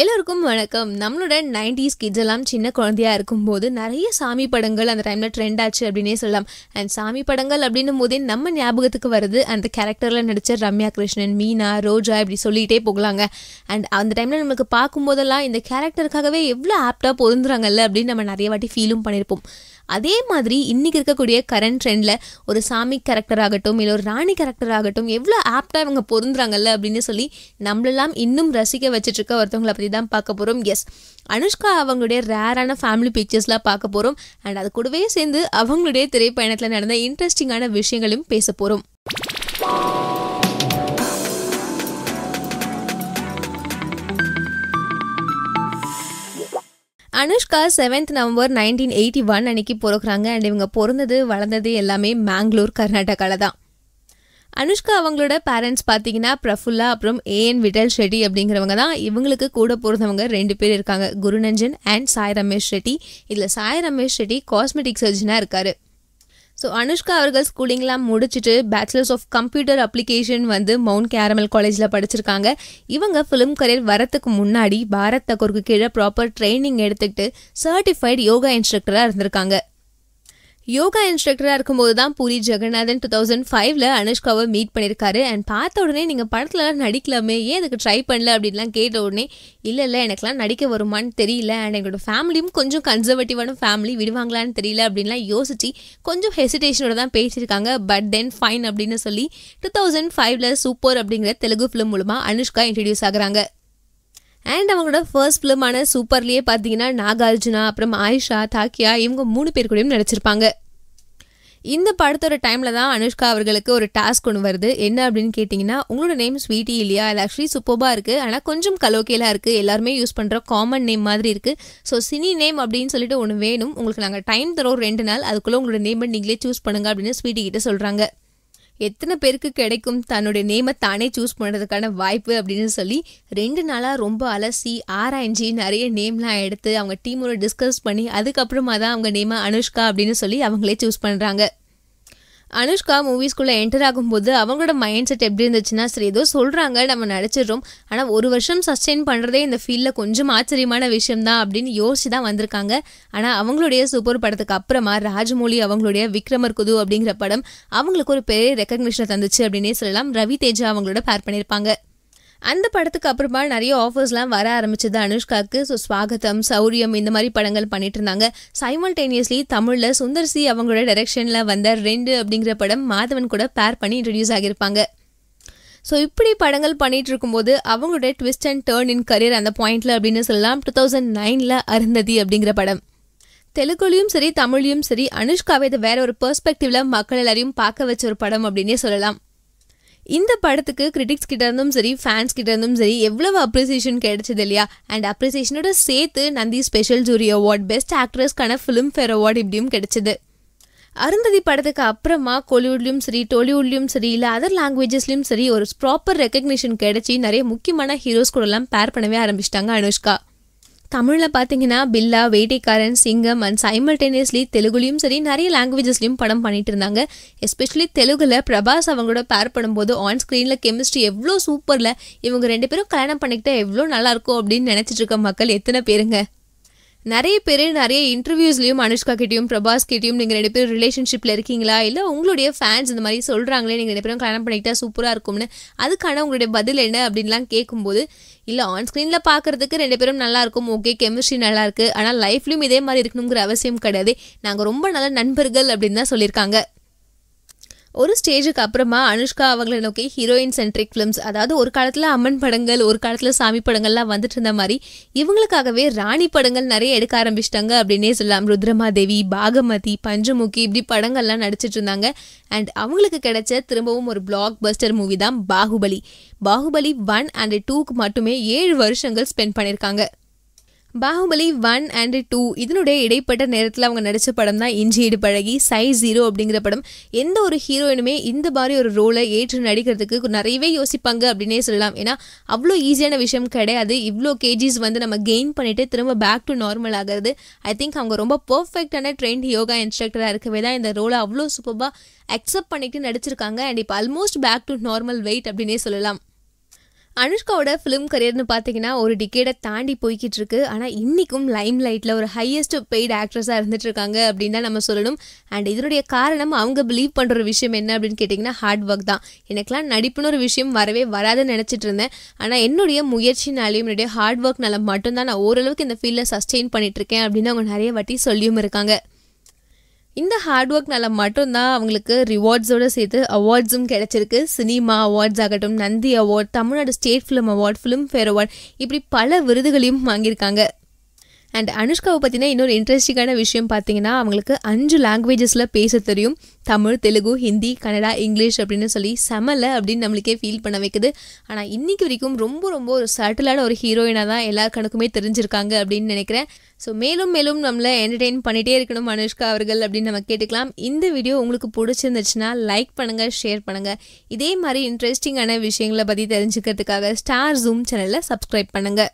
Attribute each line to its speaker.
Speaker 1: எல்லோருக்கும் வணக்கம் நம்மளோட நைன்டிஸ் கிட்ஸ் எல்லாம் சின்ன குழந்தையாக இருக்கும்போது நிறைய சாமி படங்கள் அந்த டைமில் ட்ரெண்ட் ஆச்சு அப்படின்னே சொல்லலாம் அண்ட் சாமி படங்கள் அப்படின்னும் போதே நம்ம ஞாபகத்துக்கு வருது அந்த கேரக்டரில் நடித்த ரம்யா கிருஷ்ணன் மீனா ரோஜா இப்படி சொல்லிகிட்டே போகலாங்க அண்ட் அந்த டைமில் நம்மளுக்கு பார்க்கும்போதெல்லாம் இந்த கேரக்டருக்காகவே எவ்வளோ ஆப்டாக பொருந்துறாங்கல்ல அப்படின்னு நம்ம நிறைய வாட்டி ஃபீலும் பண்ணியிருப்போம் அதே மாதிரி இன்றைக்கி இருக்கக்கூடிய கரண்ட் ட்ரெண்டில் ஒரு சாமி கேரக்டர் ஆகட்டும் இல்லை ஒரு ராணி கேரக்டர் ஆகட்டும் எவ்வளோ ஆப்டாக இவங்க பொருந்துறாங்கல்ல அப்படின்னு சொல்லி நம்மளெல்லாம் இன்னும் ரசிக்க வச்சுட்ருக்க ஒருத்தவங்களை பற்றி தான் பார்க்க போகிறோம் எஸ் அனுஷ்கா அவங்களுடைய ரேரான ஃபேமிலி பிக்சர்ஸ்லாம் பார்க்க போகிறோம் அண்ட் அது கூடவே சேர்ந்து அவங்களுடைய திரைப்பயணத்தில் நடந்த இன்ட்ரெஸ்டிங்கான விஷயங்களையும் பேச போகிறோம் Anushka seventh November nineteen eighty one அன்னைக்கு பிறக்கிறாங்க அண்ட் இவங்க பிறந்தது வளர்ந்தது எல்லாமே மேங்களூர் கர்நாடகாவில் தான் அனுஷ்கா அவங்களோட பேரண்ட்ஸ் பார்த்தீங்கன்னா பிரஃபுல்லா அப்புறம் ஏஎன் விடல் ஷெட்டி அப்படிங்கிறவங்க தான் இவங்களுக்கு கூட பிறந்தவங்க ரெண்டு பேர் இருக்காங்க குருநஞ்சன் அண்ட் சாய் ரமேஷ் ஷெட்டி இதில் சாய் ரமேஷ் ஷெட்டி காஸ்மெட்டிக் சர்ஜனாக இருக்காரு ஸோ அனுஷ்கா அவர்கள் ஸ்கூலிங்லாம் முடிச்சுட்டு பேச்சுலர்ஸ் ஆஃப் கம்ப்யூட்டர் அப்ளிகேஷன் வந்து மவுண்ட் கேரமல் காலேஜில் படிச்சிருக்காங்க இவங்க ஃபிலிம் கரியர் வரத்துக்கு முன்னாடி பாரத் தக்கூருக்கு கீழே ப்ராப்பர் ட்ரைனிங் எடுத்துக்கிட்டு சர்டிஃபைடு யோகா இன்ஸ்ட்ரக்டராக இருந்திருக்காங்க யோகா இன்ஸ்ட்ரக்டராக இருக்கும்போது தான் பூரி ஜெகநாதன் டூ தௌசண்ட் ஃபைவ்ல அனுஷ்காவை மீட் பண்ணியிருக்காரு அண்ட் பார்த்த உடனே நீங்கள் படத்துலலாம் நடிக்கலாமே ஏன் அதுக்கு ட்ரை பண்ணல அப்படின்லாம் கேட்ட உடனே இல்லை இல்லை எனக்குலாம் நடிக்க வருமானு தெரியல அண்ட் எங்களோட ஃபேமிலியும் கொஞ்சம் கன்சர்வேட்டிவான ஃபேமிலி விடுவாங்களான்னு தெரியல அப்படின்லாம் யோசிச்சு கொஞ்சம் ஹெசிடேஷனோட தான் பேசியிருக்காங்க பட் தென் ஃபைன் அப்படின்னு சொல்லி டூ தௌசண்ட் ஃபைவ்ல சூப்பர் அப்படிங்கிற தெலுங்கு ஃபிலிம் மூலமாக அனுஷ்கா இன்ட்ரடியூஸ் ஆகுறாங்க அண்ட் அவங்களோட ஃபர்ஸ்ட் ஃபிலிமான சூப்பர்லேயே பார்த்தீங்கன்னா நாகார்ஜுனா அப்புறம் ஆயிஷா தாக்கியா இவங்க மூணு பேர் கூடயும் நடிச்சிருப்பாங்க இந்த படத்தோட டைமில் தான் அனுஷ்கா அவர்களுக்கு ஒரு டாஸ்க் ஒன்று வருது என்ன அப்படின்னு கேட்டிங்கன்னா உங்களோட நேம் ஸ்வீட்டி இல்லையா அது ஆக்சுவலி சூப்பர்பாக இருக்குது ஆனால் கொஞ்சம் கலோக்கியலாக இருக்குது எல்லாருமே யூஸ் பண்ணுற காமன் நேம் மாதிரி இருக்குது ஸோ சினி நேம் அப்படின்னு சொல்லிட்டு ஒன்று வேணும் உங்களுக்கு நாங்கள் டைம் தரோம் ரெண்டு நாள் அதுக்குள்ளே உங்களோட நேம் நீங்களே சூஸ் பண்ணுங்க அப்படின்னு ஸ்வீட்டி கிட்டே சொல்கிறாங்க எத்தனை பேருக்கு கிடைக்கும் தன்னுடைய நேமை தானே சூஸ் பண்ணுறதுக்கான வாய்ப்பு அப்படின்னு சொல்லி ரெண்டு நாளாக ரொம்ப அலசி ஆராய்ஞ்சி நிறைய நேம்லாம் எடுத்து அவங்க டீமோட டிஸ்கஸ் பண்ணி அதுக்கப்புறமா தான் அவங்க நேமை அனுஷ்கா அப்படின்னு சொல்லி அவங்களே சூஸ் பண்ணுறாங்க அனுஷ்கா மூவிஸ்குள்ளே என்டர் ஆகும்போது அவங்களோட மைண்ட் செட் எப்படி இருந்துச்சுன்னா சரி ஏதோ சொல்கிறாங்க நம்ம நடிச்சிடுறோம் ஆனால் ஒரு வருஷம் சஸ்டெயின் பண்ணுறதே இந்த ஃபீல்டில் கொஞ்சம் ஆச்சரியமான விஷயம் தான் அப்படின்னு யோசிச்சு தான் வந்திருக்காங்க ஆனால் அவங்களுடைய சூப்பர் படத்துக்கு அப்புறமா ராஜமௌழி அவங்களுடைய விக்ரமர் குது அப்படிங்கிற படம் அவங்களுக்கு ஒரு பெரிய ரெக்கக்னிஷனை தந்துச்சு அப்படின்னே சொல்லலாம் ரவி தேஜா அவங்களோட பேர் பண்ணியிருப்பாங்க அந்த படத்துக்கு அப்புறமா நிறைய ஆஃபர்ஸ்லாம் வர ஆரம்பிச்சது அனுஷ்காவுக்கு ஸோ ஸ்வாகத்தம் சௌரியம் இந்த மாதிரி படங்கள் பண்ணிட்டு இருந்தாங்க சைமல்டேனியஸ்லி தமிழில் சுந்தர்சி அவங்களோட டைரக்ஷனில் வந்த ரெண்டு அப்படிங்கிற படம் மாதவன் கூட பேர் பண்ணி இன்ட்ரடியூஸ் ஆகியிருப்பாங்க ஸோ இப்படி படங்கள் பண்ணிட்டு இருக்கும்போது அவங்களுடைய twist and turn in career அந்த பாயிண்ட்ல அப்படின்னு சொல்லலாம் டூ தௌசண்ட் நைனில் அருந்ததி அப்படிங்கிற படம் தெலுங்குலையும் சரி தமிழ்லையும் சரி அனுஷ்காவை இதை வேற ஒரு பெர்ஸ்பெக்டிவ்ல மக்கள் எல்லாரையும் பார்க்க வச்ச ஒரு படம் அப்படின்னே சொல்லலாம் இந்த படத்துக்கு கிரிட்டிக்ஸ் கிட்ட இருந்தும் சரி ஃபேன்ஸ் கிட்ட இருந்தும் சரி எவ்வளவு அப்ரிசியேஷன் கிடைச்சது இல்லையா அண்ட் அப்ரிசியேஷனோட சேர்த்து Nandi special jury award best ஆக்ட்ரஸ்க்கான ஃபேர் அவார்டு இப்படியும் கிடைச்சது அருந்ததி படத்துக்கு அப்புறமா கோலிவுட்லேயும் சரி டோலிவுட்லேயும் சரி இல்லை அதர் லாங்குவேஜஸ்லேயும் சரி ஒரு ப்ராப்பர் ரெக்கக்னிஷன் கிடைச்சி நிறைய முக்கியமான ஹீரோஸ் கூடலாம் பேர் பண்ணவே ஆரம்பிச்சிட்டாங்க அனுஷ்கா தமிழில் பார்த்தீங்கன்னா பில்லா வேட்டைக்காரன் சிங்கம் அண்ட் சைமல்டேனியஸ்லி தெலுங்குலையும் சரி நிறைய லாங்குவேஜஸ்லையும் படம் பண்ணிட்டு இருந்தாங்க எஸ்பெஷலி தெலுங்குல பிரபாஸ் அவங்களோட பேர் பண்ணும்போது ஆன் ஸ்க்ரீனில் கெமிஸ்ட்ரி எவ்வளோ சூப்பரில் இவங்க ரெண்டு பேரும் கல்யாணம் பண்ணிக்கிட்டால் எவ்வளோ நல்லாயிருக்கும் அப்படின்னு நினச்சிட்டு இருக்க மக்கள் எத்தனை பேருங்க நிறைய பேர் நிறைய இன்டர்வியூஸ்லையும் அனுஷ்கா கிட்டையும் பிரபாஸ் கிட்டையும் நீங்கள் ரெண்டு பேரும் ரிலேஷன்ஷிப்பில் இருக்கீங்களா இல்லை உங்களுடைய ஃபேன்ஸ் இந்த மாதிரி சொல்கிறாங்களே நீங்கள் ரெண்டு பேரும் கல்யாணம் பண்ணிக்கிட்டா சூப்பராக இருக்கும்னு அதுக்கான உங்களுடைய பதில் என்ன அப்படின்லாம் கேட்கும்போது இல்லை ஆன் ஸ்க்ரீனில் பார்க்குறதுக்கு ரெண்டு பேரும் நல்லாயிருக்கும் ஓகே கெமிஸ்ட்ரி நல்லாயிருக்கு ஆனால் லைஃப்லையும் இதே மாதிரி இருக்கணுங்கிற அவசியம் கிடையாது நாங்கள் ரொம்ப நல்ல நண்பர்கள் அப்படின்னு தான் சொல்லியிருக்காங்க ஒரு ஸ்டேஜுக்கு அப்புறமா அனுஷ்கா அவங்கள நோக்கி ஹீரோயின் சென்ட்ரிக் ஃபிலிம்ஸ் அதாவது ஒரு காலத்தில் அம்மன் படங்கள் ஒரு காலத்தில் சாமி படங்கள்லாம் வந்துட்டு இருந்த மாதிரி இவங்களுக்காகவே ராணி படங்கள் நிறைய எடுக்க ஆரம்பிச்சிட்டாங்க அப்படின்னே சொல்லலாம் ருத்ரமாதேவி பாகமதி பஞ்சமுகி இப்படி படங்கள்லாம் நடிச்சிட்டு இருந்தாங்க அண்ட் அவங்களுக்கு கிடைச்ச திரும்பவும் ஒரு பிளாக் பஸ்டர் மூவி தான் பாகுபலி பாகுபலி ஒன் அண்ட் டூக்கு மட்டுமே ஏழு வருஷங்கள் ஸ்பெண்ட் பண்ணியிருக்காங்க பாகுபலி ஒன் அண்ட் டூ இதனுடைய இடைப்பட்ட நேரத்தில் அவங்க நடித்த படம் தான் இஞ்சி பழகி சைஸ் ஜீரோ அப்படிங்கிற படம் எந்த ஒரு ஹீரோயினுமே இந்த மாதிரி ஒரு ரோலை ஏற்று நடிக்கிறதுக்கு நிறையவே யோசிப்பாங்க அப்படின்னே சொல்லலாம் ஏன்னா அவ்வளோ ஈஸியான விஷயம் கிடையாது இவ்வளோ கேஜிஸ் வந்து நம்ம கெயின் பண்ணிவிட்டு திரும்ப பேக் டு நார்மல் ஆகிறது ஐ திங்க் அவங்க ரொம்ப பர்ஃபெக்டான ட்ரெண்ட் யோகா இன்ஸ்ட்ரக்டராக இருக்கவே தான் இந்த ரோலை அவ்வளோ சூப்பராக அக்செப்ட் பண்ணிட்டு நடிச்சிருக்காங்க அண்ட் இப்போ almost back to normal weight அப்படின்னே சொல்லலாம் அனுஷ்காவோட ஃபிலிம் கரியர்னு பார்த்தீங்கன்னா ஒரு டிக்கேடை தாண்டி போய்கிட்டு இருக்கு ஆனால் இன்றைக்கும் லைம் லைட்டில் ஒரு ஹையஸ்ட் பெய்டு ஆக்ட்ரஸாக இருந்துட்டு இருக்காங்க அப்படின்னு தான் நம்ம சொல்லணும் அண்ட் இதனுடைய காரணம் அவங்க பிலீவ் பண்ணுற ஒரு விஷயம் என்ன அப்படின்னு கேட்டிங்கன்னா ஹார்ட் ஒர்க் தான் எனக்குலாம் நடிப்புன்னு ஒரு விஷயம் வரவே வராதுன்னு நினச்சிட்டு இருந்தேன் ஆனால் என்னுடைய முயற்சினாலையும் என்னுடைய ஹார்ட் ஒர்க்னால மட்டும்தான் நான் ஓரளவுக்கு இந்த ஃபீல்டில் சஸ்டெயின் இருக்கேன் அப்படின்னு அவங்க நிறைய வாட்டி சொல்லியும் இருக்காங்க இந்த ஹார்ட் ஒர்க்னால மட்டும்தான் அவங்களுக்கு ரிவார்ட்ஸோடு சேர்த்து அவார்ட்ஸும் கிடச்சிருக்கு சினிமா அவார்ட்ஸ் ஆகட்டும் Nandi award Tamil Nadu state film award fare award இப்படி பல விருதுகளையும் வாங்கியிருக்காங்க அண்ட் அனுஷ்காவை பற்றின இன்னொரு இன்ட்ரெஸ்டிங்கான விஷயம் பார்த்தீங்கன்னா அவங்களுக்கு அஞ்சு லாங்குவேஜஸில் பேச தெரியும் தமிழ் தெலுங்கு ஹிந்தி கன்னடா இங்கிலீஷ் அப்படின்னு சொல்லி செமலை அப்படின்னு நம்மளுக்கே ஃபீல் பண்ண வைக்குது ஆனால் இன்றைக்கி வரைக்கும் ரொம்ப ரொம்ப ஒரு சட்டிலான ஒரு ஹீரோயினாக தான் எல்லா கணக்குமே தெரிஞ்சிருக்காங்க அப்படின்னு நினைக்கிறேன் ஸோ மேலும் மேலும் நம்மளை என்டர்டெயின் பண்ணிகிட்டே இருக்கணும் அனுஷ்கா அவர்கள் அப்படின்னு நம்ம கேட்டுக்கலாம் இந்த வீடியோ உங்களுக்கு பிடிச்சிருந்துச்சுன்னா லைக் பண்ணுங்கள் ஷேர் பண்ணுங்கள் இதே மாதிரி இன்ட்ரெஸ்டிங்கான விஷயங்களை பற்றி தெரிஞ்சுக்கிறதுக்காக ஸ்டார் ஜூம் சேனலில் சப்ஸ்கிரைப் பண்ணுங்கள்